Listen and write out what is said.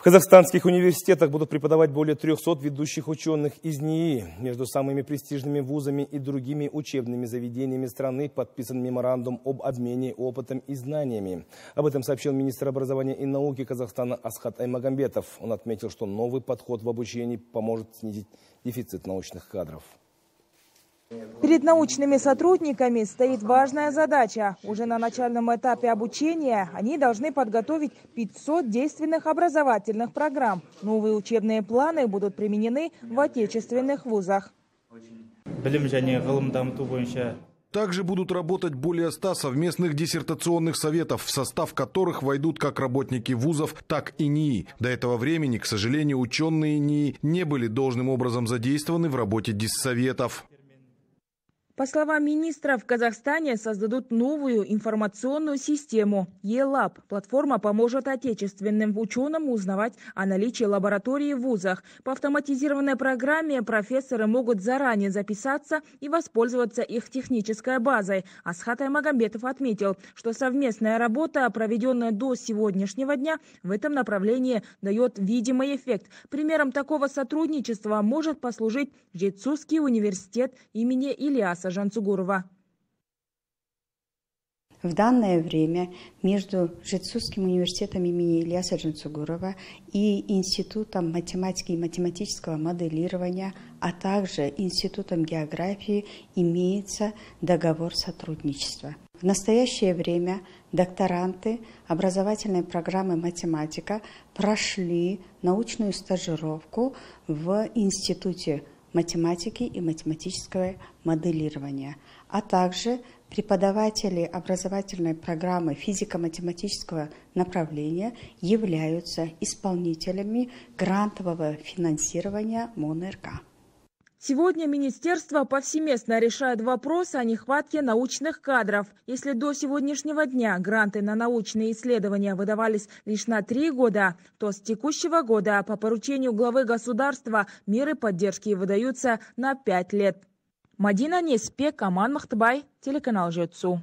В казахстанских университетах будут преподавать более 300 ведущих ученых из НИИ. Между самыми престижными вузами и другими учебными заведениями страны подписан меморандум об обмене опытом и знаниями. Об этом сообщил министр образования и науки Казахстана Асхат Аймагамбетов. Он отметил, что новый подход в обучении поможет снизить дефицит научных кадров. Перед научными сотрудниками стоит важная задача. Уже на начальном этапе обучения они должны подготовить 500 действенных образовательных программ. Новые учебные планы будут применены в отечественных вузах. Также будут работать более 100 совместных диссертационных советов, в состав которых войдут как работники вузов, так и НИИ. До этого времени, к сожалению, ученые НИИ не были должным образом задействованы в работе диссоветов. По словам министра, в Казахстане создадут новую информационную систему ЕЛАБ. Платформа поможет отечественным ученым узнавать о наличии лаборатории в вузах. По автоматизированной программе профессоры могут заранее записаться и воспользоваться их технической базой. Асхат Магомбетов отметил, что совместная работа, проведенная до сегодняшнего дня, в этом направлении дает видимый эффект. Примером такого сотрудничества может послужить Жицузский университет имени Ильяса Марата Жанцугурова. В данное время между Жетсутским университетом имени Ильяса Джинцугурова и Институтом математики и математического моделирования, а также Институтом географии имеется договор сотрудничества. В настоящее время докторанты образовательной программы «Математика» прошли научную стажировку в Институте математики и математического моделирования, а также преподаватели образовательной программы физико-математического направления являются исполнителями грантового финансирования МОНРК. Сегодня министерство повсеместно решает вопрос о нехватке научных кадров. Если до сегодняшнего дня гранты на научные исследования выдавались лишь на три года, то с текущего года по поручению главы государства меры поддержки выдаются на пять лет. Мадина Неспек, Аман Махтабай, телеканал Жетсу.